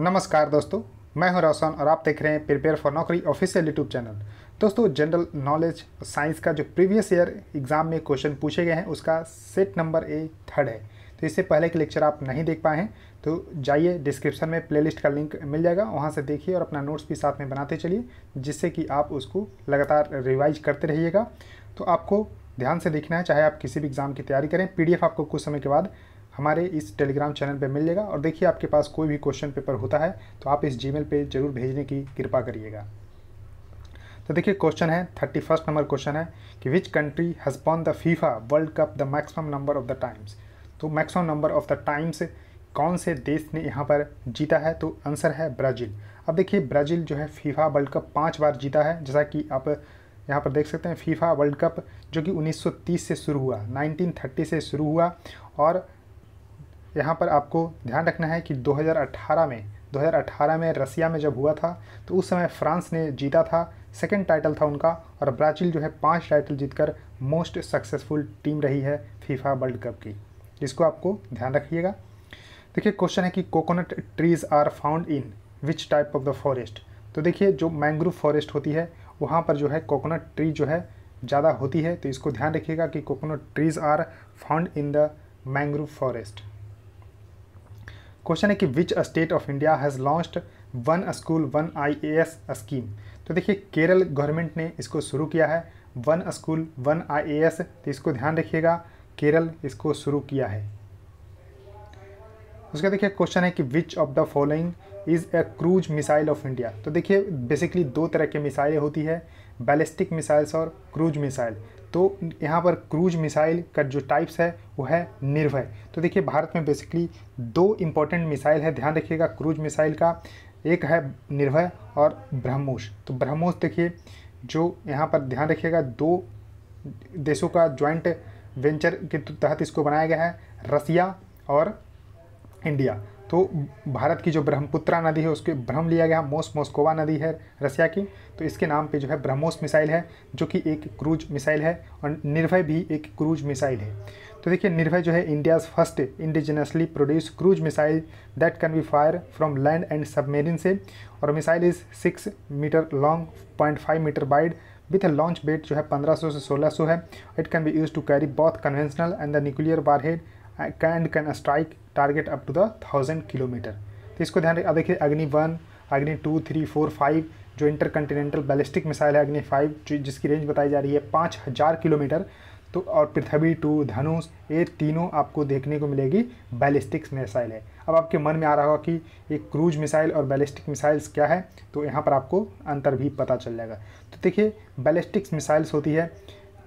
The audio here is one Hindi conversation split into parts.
नमस्कार दोस्तों मैं हूं रोशन और आप देख रहे हैं prepare for Naukri official YouTube channel दोस्तों जनरल नॉलेज साइंस का जो प्रीवियस ईयर एग्जाम में क्वेश्चन पूछे गए हैं उसका सेट नंबर ए थर्ड है तो इससे पहले के लेक्चर आप नहीं देख पाए हैं तो जाइए डिस्क्रिप्शन में प्लेलिस्ट का लिंक मिल जाएगा वहाँ से देखिए और अपना नोट्स भी साथ में बनाते चलिए जिससे कि आप उसको लगातार रिवाइज करते रहिएगा तो आपको ध्यान से देखना है चाहे आप किसी भी एग्ज़ाम की तैयारी करें पीडीएफ आपको कुछ समय के बाद हमारे इस टेलीग्राम चैनल पर मिल जाएगा और देखिए आपके पास कोई भी क्वेश्चन पेपर होता है तो आप इस जी पे ज़रूर भेजने की कृपा करिएगा तो देखिए क्वेश्चन है थर्टी फर्स्ट नंबर क्वेश्चन है कि which country has won the FIFA world cup the maximum number of the times तो maximum number of the times कौन से देश ने यहाँ पर जीता है तो आंसर है ब्राज़ील अब देखिए ब्राज़ील जो है फीफा वर्ल्ड कप पाँच बार जीता है जैसा कि आप यहाँ पर देख सकते हैं फीफा वर्ल्ड कप जो कि 1930 से शुरू हुआ 1930 से शुरू हुआ और यहाँ पर आपको ध्यान रखना है कि 2018 में 2018 में रसिया में जब हुआ था तो उस समय फ्रांस ने जीता था सेकेंड टाइटल था उनका और ब्राज़ील जो है पाँच टाइटल जीतकर मोस्ट सक्सेसफुल टीम रही है फीफा वर्ल्ड कप की जिसको आपको ध्यान रखिएगा देखिए क्वेश्चन है कि coconut trees are found in which type of the forest तो देखिए जो मैंग्रोव फॉरेस्ट होती है वहाँ पर जो है कोकोनट ट्री जो है ज़्यादा होती है तो इसको ध्यान रखिएगा कि coconut trees are found in the mangrove forest question है कि which state of India has launched one school one IAS scheme तो देखिए केरल गवर्नमेंट ने इसको शुरू किया है वन स्कूल वन आईएएस तो इसको ध्यान रखिएगा केरल इसको शुरू किया है उसका देखिए क्वेश्चन है कि which of the following is a cruise missile of India तो देखिए बेसिकली दो तरह की मिसाइलें होती है बैलिस्टिक मिसाइल्स और क्रूज मिसाइल तो यहाँ पर क्रूज मिसाइल का जो टाइप्स है वो है निर्भय तो देखिए भारत में बेसिकली दो इम्पॉर्टेंट मिसाइल है ध्यान रखिएगा क्रूज मिसाइल का एक है निर्भय और ब्रह्मोस तो ब्रह्मोस देखिए जो यहाँ पर ध्यान रखिएगा दो देशों का ज्वाइंट वेंचर के तहत इसको बनाया गया है रसिया और इंडिया तो भारत की जो ब्रह्मपुत्रा नदी है उसके ब्रह्म लिया गया मोस मोस्कोवा नदी है रसिया की तो इसके नाम पे जो है ब्रह्मोस मिसाइल है जो कि एक क्रूज मिसाइल है और निर्भय भी एक क्रूज मिसाइल है तो देखिए निर्भय जो है India's first indigenously produce cruise missile that can be fire from land and submarine से और missile is six metre long point five metre wide with a launch weight जो है 1500 से 1600 है it can be use to carry both conventional and the nuclear warhead and हाँ, can strike target up to the thousand kilometre तो इसको ध्यान अब देखिए Agni one Agni to three four five जो इंटर कंटिनेंटल बैलिस्टिक मिसाइल है अग्नि फाइव जिसकी रेंज बताई जा रही है पाँच हज़ार किलोमीटर तो और पृथ्वी टू धनुष ये तीनों आपको देखने को मिलेगी बैलिस्टिक्स मिसाइल है अब आपके मन में आ रहा होगा कि ये क्रूज मिसाइल और बैलिस्टिक मिसाइल्स क्या है तो यहाँ पर आपको अंतर भी पता चल जाएगा तो देखिए बैलिस्टिक्स मिसाइल्स होती है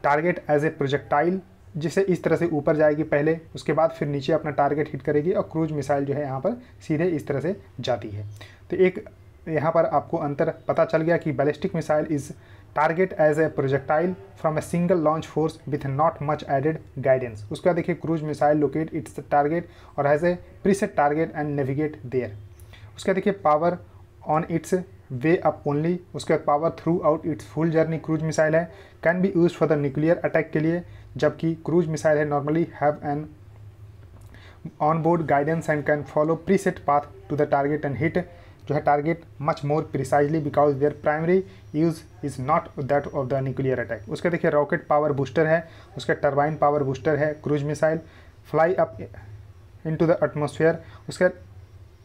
टारगेट एज ए प्रोजेक्टाइल जिससे इस तरह से ऊपर जाएगी पहले उसके बाद फिर नीचे अपना टारगेट हिट करेगी और क्रूज मिसाइल जो है यहाँ पर सीधे इस तरह से जाती है तो एक यहाँ पर आपको अंतर पता चल गया कि ballistic missile is target as a projectile from a single launch force with not much added guidance उसके बाद देखिए cruise missile locate its target और as a preset target and navigate there उसके बाद देखिए power on its way up only उसके बाद power throughout its full journey cruise missile है can be use for the nuclear attack के लिए जबकि क्रूज मिसाइल है normally have an on board guidance and can follow preset path to the target and hit जो है target much more precisely because their primary use is not that of the nuclear attack उसके देखिए रॉकेट पावर बूस्टर है उसका टर्बाइन पावर बूस्टर है cruise missile fly up into the atmosphere उसका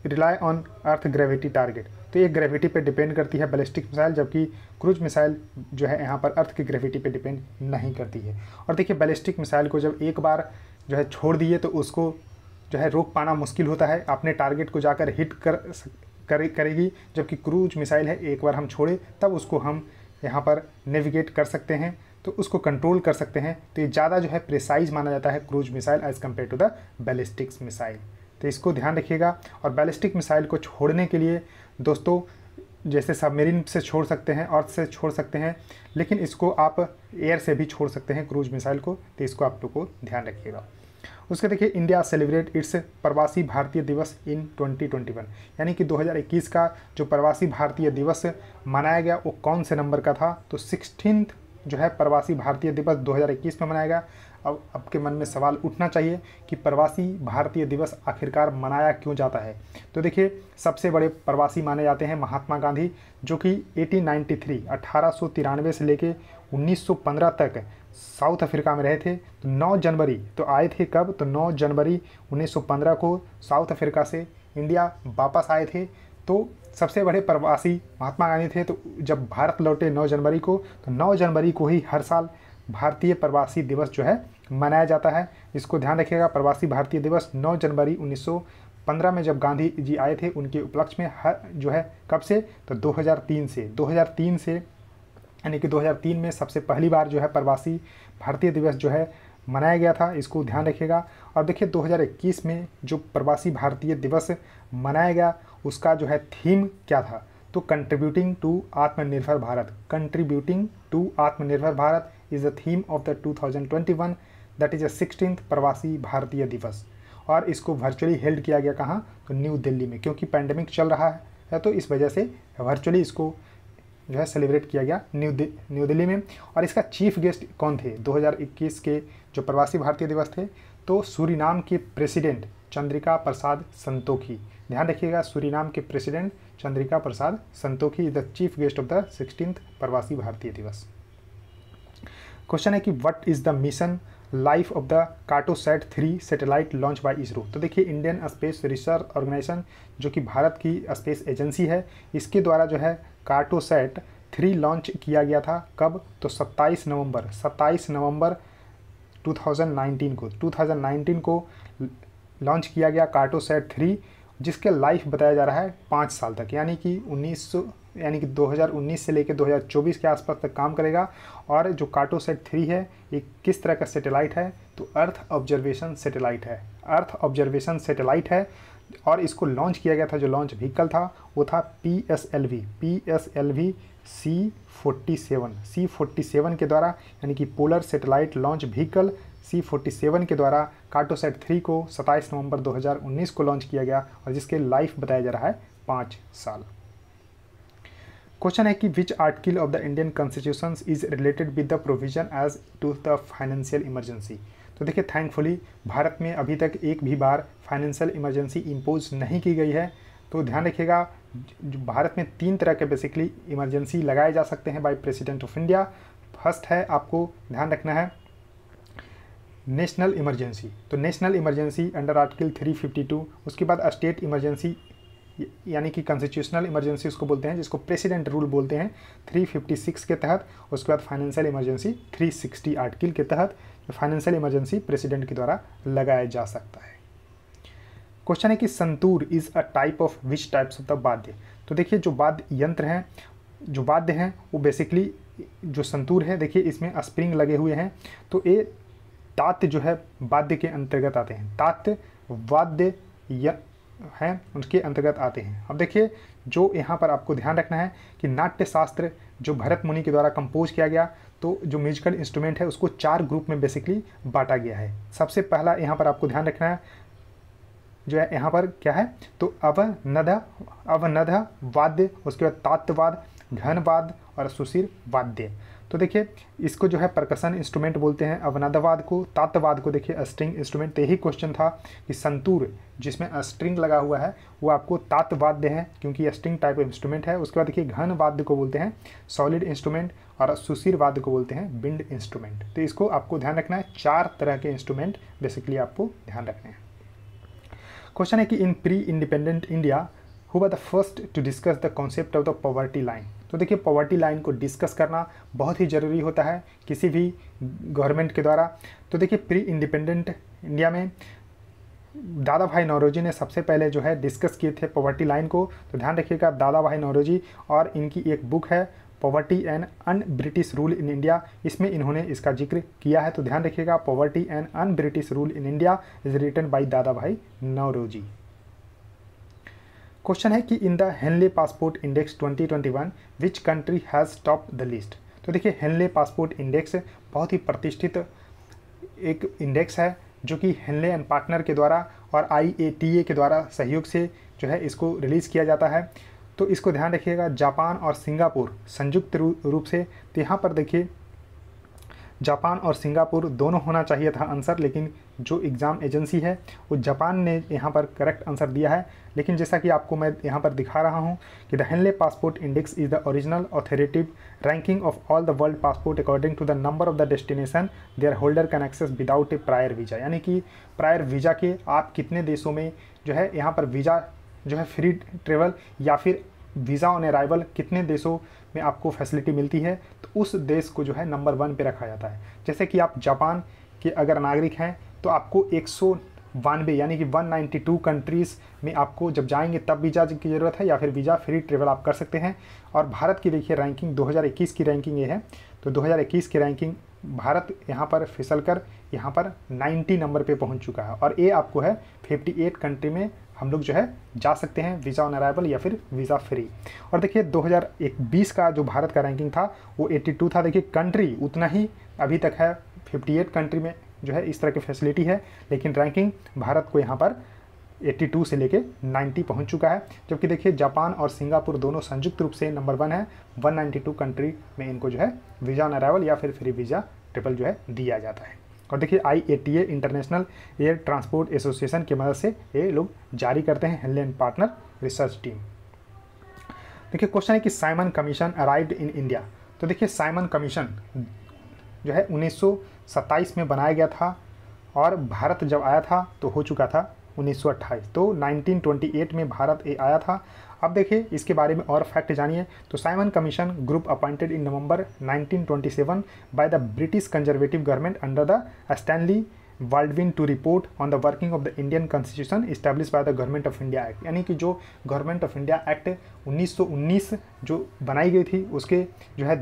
rely on earth gravity target तो ये ग्रेविटी पे डिपेंड करती है बैलिस्टिक मिसाइल जबकि क्रूज मिसाइल जो है यहाँ पर अर्थ की ग्रेविटी पे डिपेंड नहीं करती है और देखिए बैलिस्टिक मिसाइल को जब एक बार जो है छोड़ दिए तो उसको जो है रोक पाना मुश्किल होता है अपने टारगेट को जाकर हिट कर करे करेगी जबकि क्रूज मिसाइल है एक बार हम छोड़े तब उसको हम यहाँ पर नेविगेट कर सकते हैं तो उसको कंट्रोल कर सकते हैं तो ये ज़्यादा जो है प्रिसाइज माना जाता है cruise missile as compare to the ballistics missile तो इसको ध्यान रखिएगा और बैलिस्टिक मिसाइल को छोड़ने के लिए दोस्तों जैसे सबमरीन से छोड़ सकते हैं अर्थ से छोड़ सकते हैं लेकिन इसको आप एयर से भी छोड़ सकते हैं क्रूज मिसाइल को तो इसको आप लोग को ध्यान रखिएगा उसके देखिए इंडिया सेलिब्रेट इट्स प्रवासी भारतीय दिवस इन 2021 यानी कि 2021 का जो प्रवासी भारतीय दिवस मनाया गया वो कौन से नंबर का था तो सिक्सटीन जो है प्रवासी भारतीय दिवस 2021 में मनाया गया अब आपके मन में सवाल उठना चाहिए कि प्रवासी भारतीय दिवस आखिरकार मनाया क्यों जाता है तो देखिए सबसे बड़े प्रवासी माने जाते हैं महात्मा गांधी जो कि 1893 1893 से लेके 1915 तक साउथ अफ्रीका में रहे थे तो 9 जनवरी तो आए थे कब तो 9 जनवरी 1915 को साउथ अफ्रीका से इंडिया वापस आए थे तो सबसे बड़े प्रवासी महात्मा गांधी थे तो जब भारत लौटे 9 जनवरी को तो 9 जनवरी को ही हर साल भारतीय प्रवासी दिवस जो है मनाया जाता है इसको ध्यान रखिएगा प्रवासी भारतीय दिवस 9 जनवरी 1915 में जब गांधी जी आए थे उनके उपलक्ष्य में हर जो है कब से तो 2003 से 2003 से यानी कि 2003 में सबसे पहली बार जो है प्रवासी भारतीय दिवस जो है मनाया गया था इसको ध्यान रखिएगा और देखिए 2021 में जो प्रवासी भारतीय दिवस मनाया गया उसका जो है थीम क्या था तो contributing to Aatmanirbhar Bharat contributing to Aatmanirbhar Bharat is the theme of the 2021 that is a sixteen Pravasi Bharatiya दिवस और इसको वर्चुअली हेल्ड किया गया कहाँ तो न्यू दिल्ली में क्योंकि पैंडमिक चल रहा है तो इस वजह से वर्चुअली इसको जो है सेलिब्रेट किया गया न्यू दि, न्यू दिल्ली में और इसका चीफ गेस्ट कौन थे 2021 के जो प्रवासी भारतीय दिवस थे तो सूरीनाम के प्रेसिडेंट चंद्रिका प्रसाद संतोखी ध्यान रखिएगा सूरीनाम के president Chandrika Prasad Santokhi is the chief guest of the sixteen Pravasi Bharatiya Divas question है कि what is the mission life of the Cartosat three satellite launch by ISRO तो देखिए इंडियन स्पेस रिसर्च ऑर्गेनाइजेशन जो कि भारत की स्पेस एजेंसी है इसके द्वारा जो है कार्टोसैट थ्री लॉन्च किया गया था कब तो 27 नवंबर 27 नवंबर 2019 को 2019 को लॉन्च किया गया कार्टोसैट थ्री जिसके लाइफ बताया जा रहा है पाँच साल तक यानी कि उन्नीस यानी कि 2019 से लेकर 2024 के आसपास तक काम करेगा और जो काटो सेट थ्री है ये किस तरह का सेटेलाइट है तो अर्थ ऑब्जर्वेशन सेटेलाइट है अर्थ ऑब्जर्वेशन सेटेलाइट है और इसको लॉन्च किया गया था जो लॉन्च व्हीकल था वो था P S L V P S L V C forty seven C forty seven के द्वारा यानी कि polar satellite launch vehicle C forty seven के द्वारा काटोसेट थ्री को सत्ताईस नवंबर 2019 को लॉन्च किया गया और जिसके लाइफ बताया जा रहा है पाँच साल क्वेश्चन है कि which article of the Indian constitution is related with the provision as to the financial emergency तो देखिए थैंकफुली भारत में अभी तक एक भी बार फाइनेंशियल इमरजेंसी इम्पोज नहीं की गई है तो ध्यान रखिएगा भारत में तीन तरह के बेसिकली इमरजेंसी लगाए जा सकते हैं by president of India first है आपको ध्यान रखना है नेशनल इमरजेंसी तो नेशनल इमरजेंसी अंडर आर्टिकल 352 उसके बाद स्टेट इमरजेंसी यानी कि कॉन्स्टिट्यूशनल इमरजेंसी उसको बोलते हैं जिसको प्रेसिडेंट रूल बोलते हैं 356 के तहत उसके बाद फाइनेंशियल इमरजेंसी 360 आर्टिकल के तहत फाइनेंशियल इमरजेंसी प्रेसिडेंट के द्वारा लगाया जा सकता है क्वेश्चन है कि santoor is a type of which types of the वाद्य तो देखिए जो वाद्य यंत्र हैं जो वाद्य हैं वो बेसिकली जो संतूर है देखिए इसमें स्प्रिंग लगे हुए हैं तो ये तात्य जो है वाद्य के अंतर्गत आते हैं तात्य वाद्य हैं उनके अंतर्गत आते हैं अब देखिए जो यहाँ पर आपको ध्यान रखना है कि नाट्य शास्त्र जो भरत मुनि के द्वारा कंपोज किया गया तो जो म्यूजिकल इंस्ट्रूमेंट है उसको चार ग्रुप में बेसिकली बांटा गया है सबसे पहला यहाँ पर आपको ध्यान रखना है जो है यहाँ पर क्या है तो अवनध अवनध वाद्य उसके बाद तात्ववाद घनवाद और सुशीर वाद्य तो देखिए इसको जो है प्रकर्षण इंस्ट्रूमेंट बोलते हैं अवनादवाद को तात्वाद को देखिए स्ट्रिंग इंस्ट्रूमेंट तो यही क्वेश्चन था कि संतूर जिसमें स्ट्रिंग लगा हुआ है वो आपको तात्वाद्य है क्योंकि स्ट्रिंग टाइप इंस्ट्रूमेंट है उसके बाद देखिए घन वाद्य को बोलते हैं सॉलिड इंस्ट्रूमेंट और सुशीर वाद्य को बोलते हैं बिंड इंस्ट्रूमेंट तो इसको आपको ध्यान रखना है चार तरह के इंस्ट्रूमेंट बेसिकली आपको ध्यान रखने हैं क्वेश्चन है कि in pre independent India who were the first to discuss the concept of the poverty line तो देखिए पॉवर्टी लाइन को डिस्कस करना बहुत ही ज़रूरी होता है किसी भी गवर्नमेंट के द्वारा तो देखिए प्री इंडिपेंडेंट इंडिया में दादा भाई नौरोजी ने सबसे पहले जो है डिस्कस किए थे पॉवर्टी लाइन को तो ध्यान रखिएगा दादा भाई नौरोजी और इनकी एक बुक है poverty and un British rule in India इसमें इन्होंने इसका जिक्र किया है तो ध्यान रखिएगा poverty and un British rule in India is written by Dadabhai Naoroji question है कि in the Henley passport index 2021 which country has top the list तो देखिए हेनले पासपोर्ट इंडेक्स बहुत ही प्रतिष्ठित एक इंडेक्स है जो कि हेनले एंड पार्टनर के द्वारा और आई के द्वारा सहयोग से जो है इसको रिलीज़ किया जाता है तो इसको ध्यान रखिएगा जापान और सिंगापुर संयुक्त रूप से तो यहाँ पर देखिए जापान और सिंगापुर दोनों होना चाहिए था आंसर लेकिन जो एग्ज़ाम एजेंसी है वो जापान ने यहाँ पर करेक्ट आंसर दिया है लेकिन जैसा कि आपको मैं यहाँ पर दिखा रहा हूँ कि the Henley passport index is the original authoritative ranking of all the world passport according to the number of the destination their holder can access without a prior visa यानी कि प्रायर वीज़ा के आप कितने देशों में जो है यहाँ पर वीज़ा जो है फ्री ट्रेवल या फिर वीज़ा ऑन अराइवल कितने देशों में आपको फैसिलिटी मिलती है तो उस देश को जो है नंबर वन पे रखा जाता है जैसे कि आप जापान के अगर नागरिक हैं तो आपको एक बानवे यानी कि 192 कंट्रीज़ में आपको जब जाएंगे तब वीज़ा की ज़रूरत है या फिर वीज़ा फ्री ट्रेवल आप कर सकते हैं और भारत की देखिए रैंकिंग 2021 की रैंकिंग ये है तो 2021 की रैंकिंग भारत यहाँ पर फिसल कर यहाँ पर 90 नंबर पे पहुँच चुका है और ये आपको है 58 कंट्री में हम लोग जो है जा सकते हैं वीज़ा ऑन अराइवल या फिर वीज़ा फ्री और देखिए 2020 का जो भारत का रैंकिंग था वो 82 था देखिए कंट्री उतना ही अभी तक है 58 कंट्री में जो है इस तरह की फैसिलिटी है लेकिन रैंकिंग भारत को यहाँ पर 82 से लेके 90 पहुंच चुका है जबकि देखिए जापान और सिंगापुर दोनों संयुक्त रूप से नंबर वन है 192 कंट्री में इनको जो है वीज़ा ऑन अराइवल या फिर फ्री वीज़ा ट्रिपल जो है दिया जाता है और देखिए I A T A international air transport association की मदद से ये लोग जारी करते हैं हेनले पार्टनर रिसर्च टीम देखिए क्वेश्चन है कि Simon commission arrived in India तो देखिए साइमन कमीशन जो है उन्नीस में बनाया गया था और भारत जब आया था तो हो चुका था 1928 तो 1928 में भारत ए आया था अब देखिए इसके बारे में और फैक्ट जानिए तो Simon commission group appointed in November 1927 by the British Conservative government under the Stanley win to report on the working of the Indian constitution establish by the government of India act यानी कि जो गवर्नमेंट ऑफ इंडिया एक्ट 1919 जो बनाई गई थी उसके जो है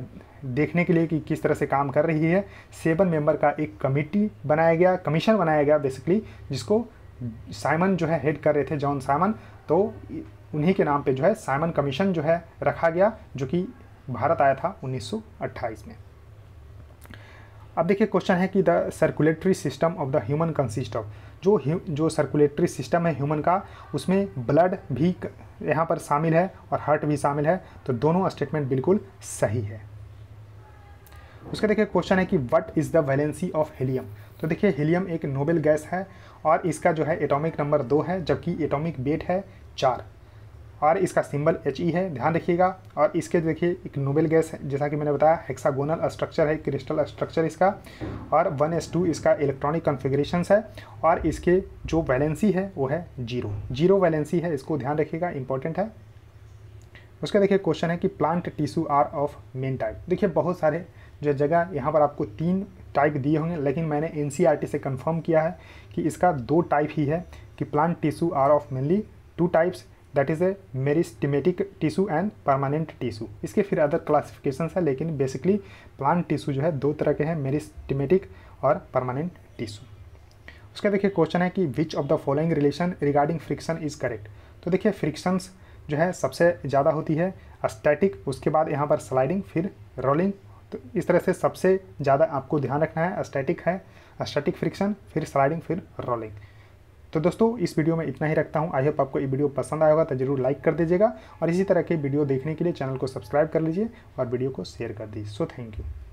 देखने के लिए कि किस तरह से काम कर रही है सेवन मेंबर का एक कमेटी बनाया गया कमीशन बनाया गया बेसिकली जिसको साइमन जो है हेड कर रहे थे जॉन साइमन तो उन्हीं के नाम पे जो है साइमन कमीशन जो है रखा गया जो कि भारत आया था 1928 में अब देखिए क्वेश्चन है कि the circulatory system of the human consist of जो जो सर्कुलेटरी सिस्टम है ह्यूमन का उसमें ब्लड भी यहाँ पर शामिल है और हार्ट भी शामिल है तो दोनों स्टेटमेंट बिल्कुल सही है उसका देखिए क्वेश्चन है कि what is the valency of helium तो देखिए हीलियम एक नोबेल गैस है और इसका जो है एटॉमिक नंबर दो है जबकि एटॉमिक वेट है चार और इसका सिंबल एच ई e है ध्यान रखिएगा और इसके देखिए एक नोबेल गैस है जैसा कि मैंने बताया हेक्सागोनल स्ट्रक्चर है क्रिस्टल स्ट्रक्चर इसका और वन एस टू इसका इलेक्ट्रॉनिक कन्फिग्रेशन है और इसके जो वैलेंसी है वो है जीरो जीरो वैलेंसी है इसको ध्यान रखिएगा इंपॉर्टेंट है उसका देखिए क्वेश्चन है कि plant tissue are of main type देखिए बहुत सारे जो जगह यहाँ पर आपको तीन टाइप दिए होंगे लेकिन मैंने एन e से कन्फर्म किया है कि इसका दो टाइप ही है कि plant tissue are of mainly two types that is a meristematic tissue and permanent tissue इसके फिर अदर क्लासिफिकेशन है लेकिन बेसिकली प्लांट टिशू जो है दो तरह के हैं मेरिस्टिमेटिक और परमानेंट टिशू उसका देखिए क्वेश्चन है कि which of the following relation regarding friction is correct तो देखिए फ्रिक्शंस जो है सबसे ज़्यादा होती है स्टैटिक उसके बाद यहाँ पर स्लाइडिंग फिर रोलिंग तो इस तरह से सबसे ज़्यादा आपको ध्यान रखना है स्टैटिक है स्टैटिक फ्रिक्शन फिर स्लाइडिंग फिर रोलिंग तो दोस्तों इस वीडियो में इतना ही रखता हूँ आई होप आपको ये वीडियो पसंद आया होगा तो जरूर लाइक कर दीजिएगा और इसी तरह के वीडियो देखने के लिए चैनल को सब्सक्राइब कर लीजिए और वीडियो को शेयर कर दीजिए सो थैंक यू